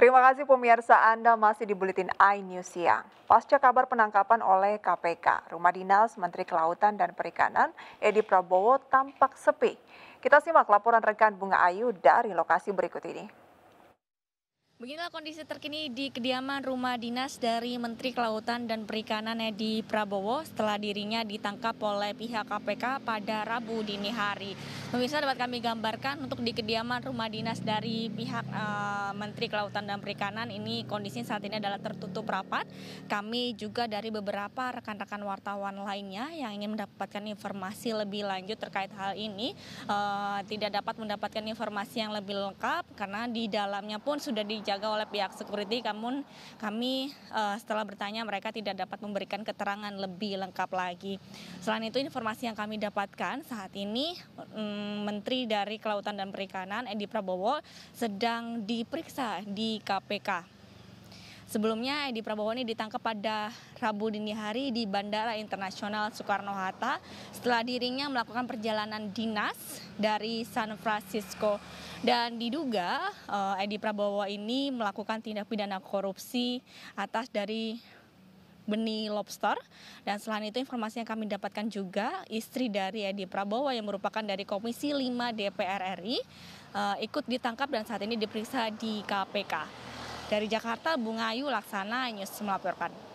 Terima kasih pemirsa Anda masih di Buletin iNews Siang. Pasca kabar penangkapan oleh KPK, Rumah Dinas Menteri Kelautan dan Perikanan Edi Prabowo tampak sepi. Kita simak laporan rekan Bunga Ayu dari lokasi berikut ini. Beginilah kondisi terkini di kediaman rumah dinas dari Menteri Kelautan dan Perikanan Edi Prabowo setelah dirinya ditangkap oleh pihak KPK pada Rabu dini hari. Pemirsa dapat kami gambarkan untuk di kediaman rumah dinas dari pihak uh, Menteri Kelautan dan Perikanan ini kondisinya saat ini adalah tertutup rapat. Kami juga dari beberapa rekan-rekan wartawan lainnya yang ingin mendapatkan informasi lebih lanjut terkait hal ini uh, tidak dapat mendapatkan informasi yang lebih lengkap karena di dalamnya pun sudah di dijaga oleh pihak security namun kami uh, setelah bertanya mereka tidak dapat memberikan keterangan lebih lengkap lagi. Selain itu informasi yang kami dapatkan saat ini um, Menteri dari Kelautan dan Perikanan Edi Prabowo sedang diperiksa di KPK. Sebelumnya Edi Prabowo ini ditangkap pada Rabu dini hari di Bandara Internasional Soekarno-Hatta setelah dirinya melakukan perjalanan dinas dari San Francisco. Dan diduga eh, Edi Prabowo ini melakukan tindak pidana korupsi atas dari benih lobster. Dan selain itu informasi yang kami dapatkan juga istri dari Edi Prabowo yang merupakan dari Komisi 5 DPR RI uh, eh, ikut ditangkap dan saat ini diperiksa di KPK. Dari Jakarta, Bung Ayu Laksana News melaporkan.